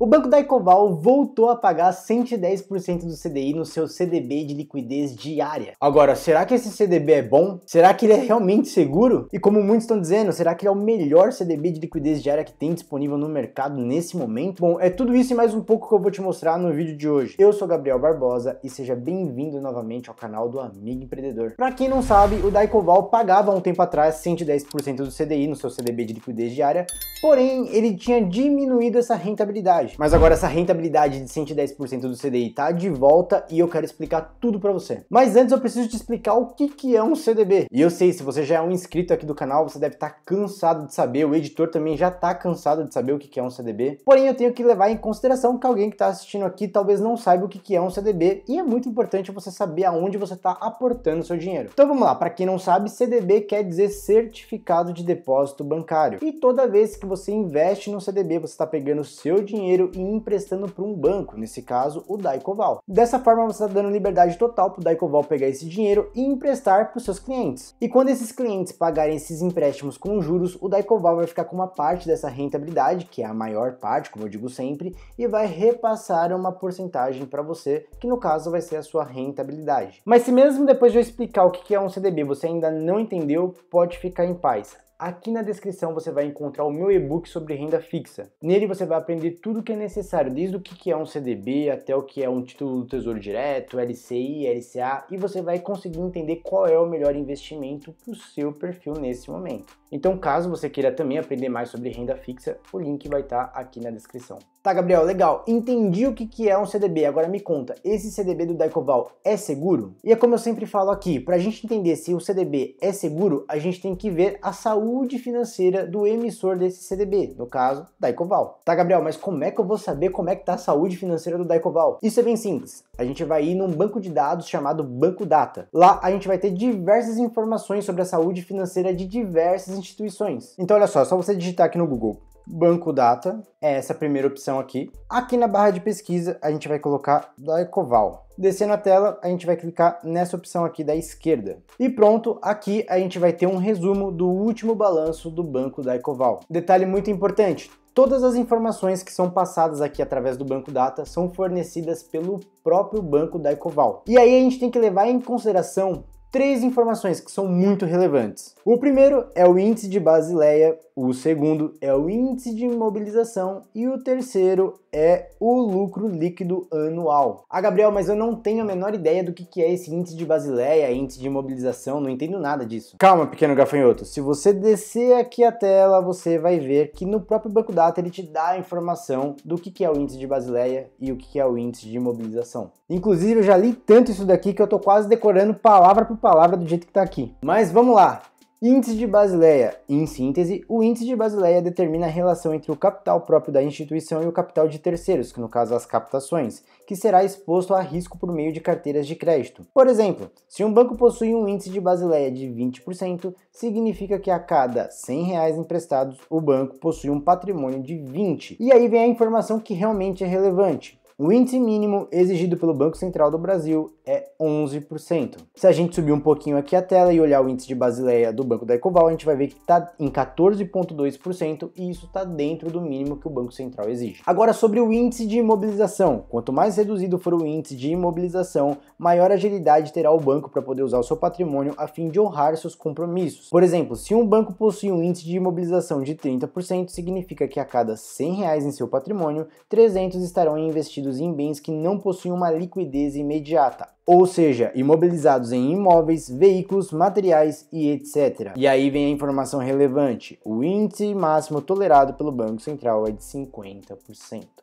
O Banco da Ecoval voltou a pagar 110% do CDI no seu CDB de liquidez diária. Agora, será que esse CDB é bom? Será que ele é realmente seguro? E como muitos estão dizendo, será que ele é o melhor CDB de liquidez diária que tem disponível no mercado nesse momento? Bom, é tudo isso e mais um pouco que eu vou te mostrar no vídeo de hoje. Eu sou Gabriel Barbosa e seja bem-vindo novamente ao canal do Amigo Empreendedor. Para quem não sabe, o Daicoval pagava há um tempo atrás 110% do CDI no seu CDB de liquidez diária, porém ele tinha diminuído essa rentabilidade mas agora essa rentabilidade de 110% do CDI tá de volta e eu quero explicar tudo para você. Mas antes eu preciso te explicar o que, que é um CDB. E eu sei, se você já é um inscrito aqui do canal, você deve estar tá cansado de saber, o editor também já tá cansado de saber o que, que é um CDB. Porém, eu tenho que levar em consideração que alguém que está assistindo aqui talvez não saiba o que, que é um CDB e é muito importante você saber aonde você está aportando seu dinheiro. Então vamos lá, para quem não sabe, CDB quer dizer certificado de depósito bancário. E toda vez que você investe no CDB, você está pegando seu dinheiro dinheiro e emprestando para um banco, nesse caso o Daicoval. Dessa forma você está dando liberdade total para o Daicoval pegar esse dinheiro e emprestar para os seus clientes. E quando esses clientes pagarem esses empréstimos com juros, o Daicoval vai ficar com uma parte dessa rentabilidade, que é a maior parte, como eu digo sempre, e vai repassar uma porcentagem para você, que no caso vai ser a sua rentabilidade. Mas se mesmo depois de eu explicar o que é um CDB você ainda não entendeu, pode ficar em paz. Aqui na descrição você vai encontrar o meu e-book sobre renda fixa. Nele você vai aprender tudo o que é necessário, desde o que é um CDB até o que é um título do Tesouro Direto, LCI, LCA, e você vai conseguir entender qual é o melhor investimento para o seu perfil nesse momento. Então, caso você queira também aprender mais sobre renda fixa, o link vai estar tá aqui na descrição. Tá, Gabriel, legal. Entendi o que, que é um CDB. Agora me conta, esse CDB do Daicoval é seguro? E é como eu sempre falo aqui, para a gente entender se o CDB é seguro, a gente tem que ver a saúde financeira do emissor desse CDB, no caso, Daicoval. Tá, Gabriel, mas como é que eu vou saber como é que tá a saúde financeira do Daicoval? Isso é bem simples. A gente vai ir num banco de dados chamado Banco Data. Lá a gente vai ter diversas informações sobre a saúde financeira de diversas instituições. Então olha só, é só você digitar aqui no Google Banco Data, é essa a primeira opção aqui. Aqui na barra de pesquisa, a gente vai colocar da Ecoval. Descendo a tela, a gente vai clicar nessa opção aqui da esquerda. E pronto, aqui a gente vai ter um resumo do último balanço do banco da Ecoval. Detalhe muito importante, Todas as informações que são passadas aqui através do banco data são fornecidas pelo próprio banco da Ecoval. E aí a gente tem que levar em consideração três informações que são muito relevantes. O primeiro é o índice de Basileia, o segundo é o índice de imobilização e o terceiro é o lucro líquido anual. Ah, Gabriel, mas eu não tenho a menor ideia do que é esse índice de Basileia, índice de imobilização, não entendo nada disso. Calma, pequeno gafanhoto, se você descer aqui a tela, você vai ver que no próprio Banco Data ele te dá a informação do que é o índice de Basileia e o que é o índice de imobilização. Inclusive, eu já li tanto isso daqui que eu tô quase decorando palavra por palavra do jeito que está aqui. Mas vamos lá. Índice de Basileia. Em síntese, o índice de Basileia determina a relação entre o capital próprio da instituição e o capital de terceiros, que no caso as captações, que será exposto a risco por meio de carteiras de crédito. Por exemplo, se um banco possui um índice de Basileia de 20%, significa que a cada 100 reais emprestados, o banco possui um patrimônio de 20. E aí vem a informação que realmente é relevante. O índice mínimo exigido pelo Banco Central do Brasil é 11%. Se a gente subir um pouquinho aqui a tela e olhar o índice de Basileia do Banco da Ecoval, a gente vai ver que está em 14,2% e isso está dentro do mínimo que o Banco Central exige. Agora sobre o índice de imobilização. Quanto mais reduzido for o índice de imobilização, maior agilidade terá o banco para poder usar o seu patrimônio a fim de honrar seus compromissos. Por exemplo, se um banco possui um índice de imobilização de 30%, significa que a cada 100 reais em seu patrimônio, 300 estarão investidos em bens que não possuem uma liquidez imediata ou seja, imobilizados em imóveis, veículos, materiais e etc. E aí vem a informação relevante: o índice máximo tolerado pelo Banco Central é de 50%.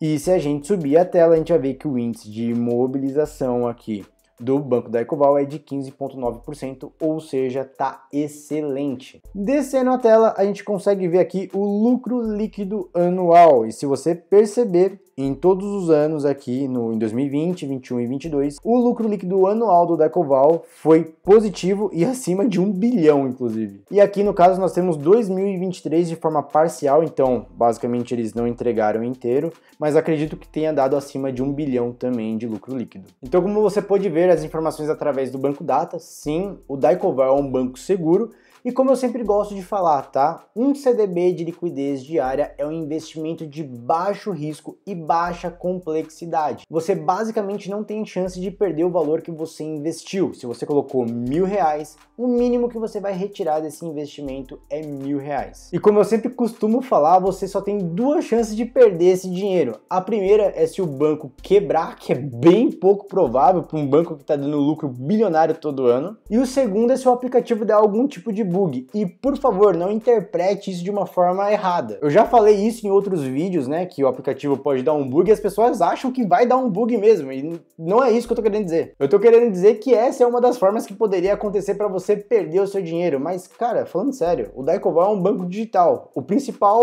E se a gente subir a tela, a gente vai ver que o índice de imobilização aqui do Banco da Ecoval é de 15,9%, ou seja, tá excelente. Descendo a tela, a gente consegue ver aqui o lucro líquido anual, e se você perceber, em todos os anos aqui no, em 2020, 21 e 22, o lucro líquido anual do Decoval foi positivo e acima de um bilhão, inclusive. E aqui no caso nós temos 2023 de forma parcial, então basicamente eles não entregaram inteiro, mas acredito que tenha dado acima de um bilhão também de lucro líquido. Então, como você pode ver as informações através do banco Data, sim, o Decoval é um banco seguro. E como eu sempre gosto de falar, tá? Um CDB de liquidez diária é um investimento de baixo risco e baixa complexidade. Você basicamente não tem chance de perder o valor que você investiu. Se você colocou mil reais, o mínimo que você vai retirar desse investimento é mil reais. E como eu sempre costumo falar, você só tem duas chances de perder esse dinheiro. A primeira é se o banco quebrar, que é bem pouco provável para um banco que está dando lucro bilionário todo ano. E o segundo é se o aplicativo der algum tipo de bug. E por favor, não interprete isso de uma forma errada. Eu já falei isso em outros vídeos, né? Que o aplicativo pode dar um um bug, e as pessoas acham que vai dar um bug mesmo, e não é isso que eu tô querendo dizer. Eu tô querendo dizer que essa é uma das formas que poderia acontecer para você perder o seu dinheiro, mas cara, falando sério, o Daikoval é um banco digital. O principal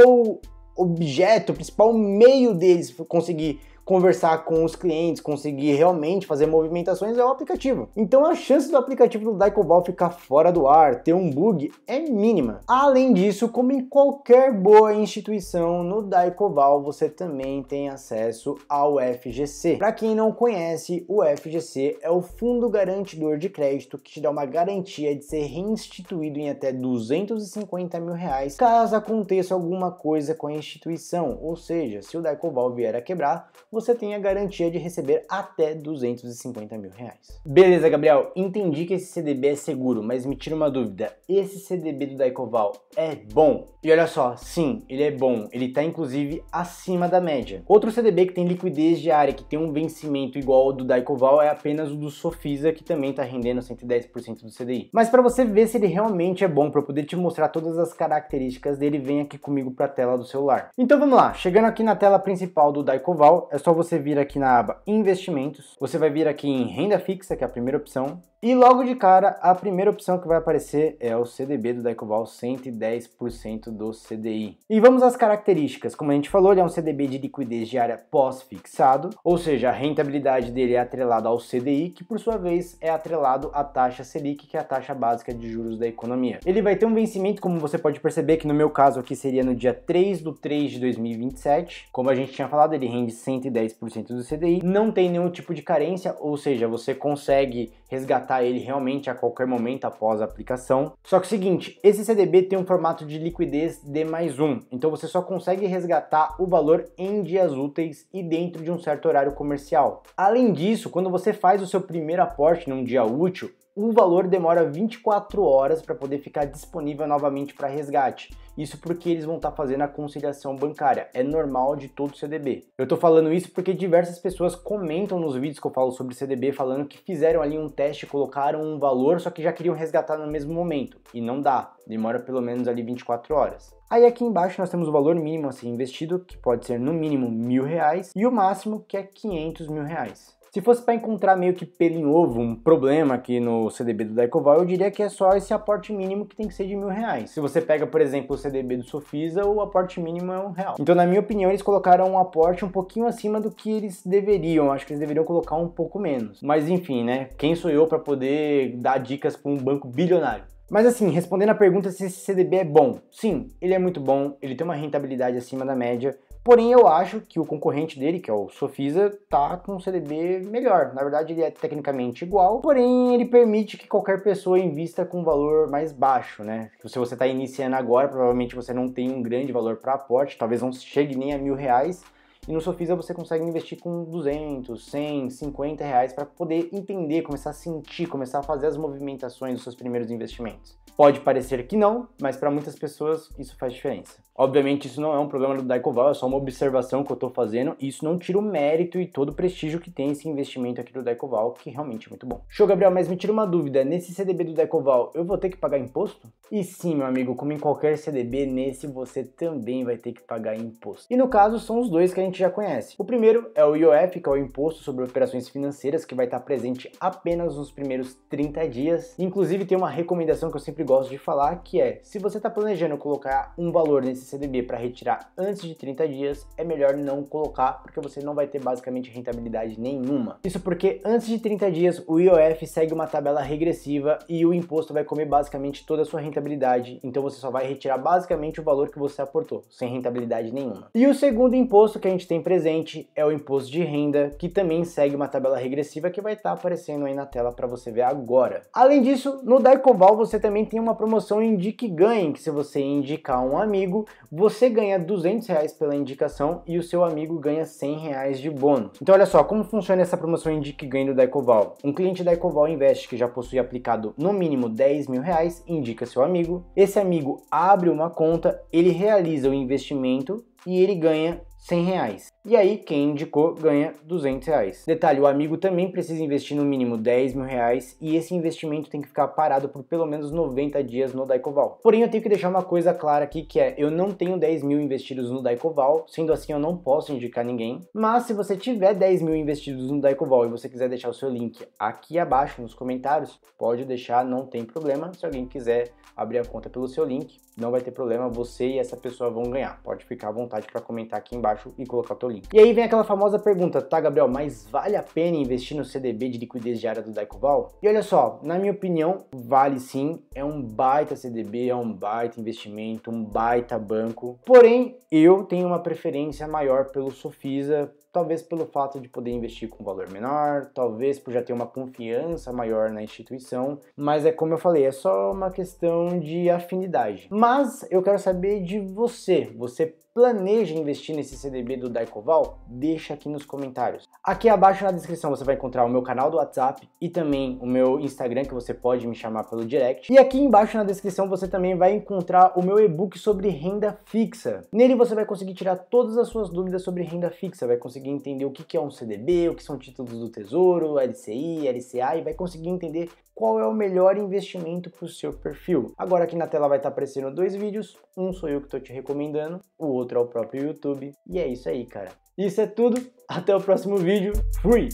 objeto, o principal meio deles conseguir conversar com os clientes, conseguir realmente fazer movimentações é o aplicativo. Então a chance do aplicativo do Dicobal ficar fora do ar, ter um bug, é mínima. Além disso, como em qualquer boa instituição, no Dicobal você também tem acesso ao FGC. Para quem não conhece, o FGC é o Fundo Garantidor de Crédito que te dá uma garantia de ser reinstituído em até 250 mil reais caso aconteça alguma coisa com a instituição, ou seja, se o Dicobal vier a quebrar, você tem a garantia de receber até 250 mil reais. Beleza, Gabriel, entendi que esse CDB é seguro, mas me tira uma dúvida, esse CDB do Daicoval é bom? E olha só, sim, ele é bom, ele está inclusive acima da média. Outro CDB que tem liquidez diária, que tem um vencimento igual ao do Daicoval é apenas o do Sofisa, que também está rendendo 110% do CDI. Mas para você ver se ele realmente é bom, para poder te mostrar todas as características dele, vem aqui comigo para a tela do celular. Então vamos lá, chegando aqui na tela principal do Daicoval, é só você vir aqui na aba Investimentos, você vai vir aqui em Renda Fixa, que é a primeira opção, e logo de cara, a primeira opção que vai aparecer é o CDB do Decoval 110% do CDI. E vamos às características. Como a gente falou, ele é um CDB de liquidez diária pós-fixado, ou seja, a rentabilidade dele é atrelada ao CDI, que por sua vez é atrelado à taxa Selic, que é a taxa básica de juros da economia. Ele vai ter um vencimento, como você pode perceber, que no meu caso aqui seria no dia 3 do 3 de 2027. Como a gente tinha falado, ele rende 110 10% do CDI, não tem nenhum tipo de carência, ou seja, você consegue resgatar ele realmente a qualquer momento após a aplicação. Só que é o seguinte, esse CDB tem um formato de liquidez D mais um, então você só consegue resgatar o valor em dias úteis e dentro de um certo horário comercial. Além disso, quando você faz o seu primeiro aporte num dia útil, o valor demora 24 horas para poder ficar disponível novamente para resgate. Isso porque eles vão estar tá fazendo a conciliação bancária, é normal de todo CDB. Eu estou falando isso porque diversas pessoas comentam nos vídeos que eu falo sobre CDB falando que fizeram ali um teste, colocaram um valor, só que já queriam resgatar no mesmo momento, e não dá, demora pelo menos ali 24 horas. Aí aqui embaixo nós temos o valor mínimo a ser investido, que pode ser no mínimo mil reais, e o máximo que é 500 mil reais. Se fosse para encontrar meio que pelo em ovo um problema aqui no CDB do Decoval, eu diria que é só esse aporte mínimo que tem que ser de mil reais. Se você pega, por exemplo, o CDB do Sofisa, o aporte mínimo é um real. Então, na minha opinião, eles colocaram um aporte um pouquinho acima do que eles deveriam. Acho que eles deveriam colocar um pouco menos. Mas enfim, né? Quem sou eu para poder dar dicas para um banco bilionário? Mas assim, respondendo a pergunta se esse CDB é bom, sim, ele é muito bom, ele tem uma rentabilidade acima da média, Porém, eu acho que o concorrente dele, que é o Sofisa, tá com um CDB melhor. Na verdade, ele é tecnicamente igual, porém ele permite que qualquer pessoa invista com um valor mais baixo, né? Tipo, se você está iniciando agora, provavelmente você não tem um grande valor para aporte, talvez não chegue nem a mil reais, e no Sofisa você consegue investir com 200, 100, 50 reais para poder entender, começar a sentir, começar a fazer as movimentações dos seus primeiros investimentos. Pode parecer que não, mas para muitas pessoas isso faz diferença. Obviamente isso não é um problema do Daicoval, é só uma observação que eu estou fazendo e isso não tira o mérito e todo o prestígio que tem esse investimento aqui do Daicoval, que realmente é muito bom. Show, Gabriel, mas me tira uma dúvida, nesse CDB do Daicoval eu vou ter que pagar imposto? E sim, meu amigo, como em qualquer CDB, nesse você também vai ter que pagar imposto. E no caso são os dois que a gente gente já conhece. O primeiro é o IOF, que é o Imposto sobre Operações Financeiras, que vai estar presente apenas nos primeiros 30 dias. Inclusive, tem uma recomendação que eu sempre gosto de falar, que é, se você está planejando colocar um valor nesse CDB para retirar antes de 30 dias, é melhor não colocar, porque você não vai ter basicamente rentabilidade nenhuma. Isso porque antes de 30 dias, o IOF segue uma tabela regressiva e o imposto vai comer basicamente toda a sua rentabilidade, então você só vai retirar basicamente o valor que você aportou, sem rentabilidade nenhuma. E o segundo imposto que a gente gente tem presente é o imposto de renda, que também segue uma tabela regressiva que vai estar tá aparecendo aí na tela para você ver agora. Além disso, no Daicoval você também tem uma promoção Indique Ganhe, que se você indicar um amigo, você ganha 200 reais pela indicação e o seu amigo ganha 100 reais de bônus. Então olha só, como funciona essa promoção Indique Ganhe do Daicoval? Um cliente Ecoval investe que já possui aplicado no mínimo 10 mil reais, indica seu amigo, esse amigo abre uma conta, ele realiza o investimento e ele ganha 100 reais. E aí, quem indicou ganha 200 reais. Detalhe, o amigo também precisa investir no mínimo 10 mil reais e esse investimento tem que ficar parado por pelo menos 90 dias no Daicoval. Porém, eu tenho que deixar uma coisa clara aqui que é, eu não tenho 10 mil investidos no Daicoval, sendo assim eu não posso indicar ninguém. Mas se você tiver 10 mil investidos no Daicoval e você quiser deixar o seu link aqui abaixo nos comentários, pode deixar, não tem problema. Se alguém quiser abrir a conta pelo seu link, não vai ter problema, você e essa pessoa vão ganhar. Pode ficar à vontade para comentar aqui embaixo e colocar o seu link ruim. E aí vem aquela famosa pergunta, tá Gabriel, mas vale a pena investir no CDB de liquidez diária do Daicoval? E olha só, na minha opinião, vale sim, é um baita CDB, é um baita investimento, um baita banco. Porém, eu tenho uma preferência maior pelo Sofisa, talvez pelo fato de poder investir com valor menor, talvez por já ter uma confiança maior na instituição, mas é como eu falei, é só uma questão de afinidade. Mas eu quero saber de você, você planeja investir nesse CDB do Daico Noval? Deixa aqui nos comentários. Aqui abaixo na descrição você vai encontrar o meu canal do WhatsApp e também o meu Instagram, que você pode me chamar pelo direct. E aqui embaixo na descrição você também vai encontrar o meu e-book sobre renda fixa. Nele você vai conseguir tirar todas as suas dúvidas sobre renda fixa, vai conseguir entender o que é um CDB, o que são títulos do Tesouro, LCI, LCA e vai conseguir entender qual é o melhor investimento para o seu perfil. Agora aqui na tela vai estar tá aparecendo dois vídeos, um sou eu que estou te recomendando, o outro é o próprio YouTube. E é isso aí, cara. Isso é tudo, até o próximo vídeo. Fui!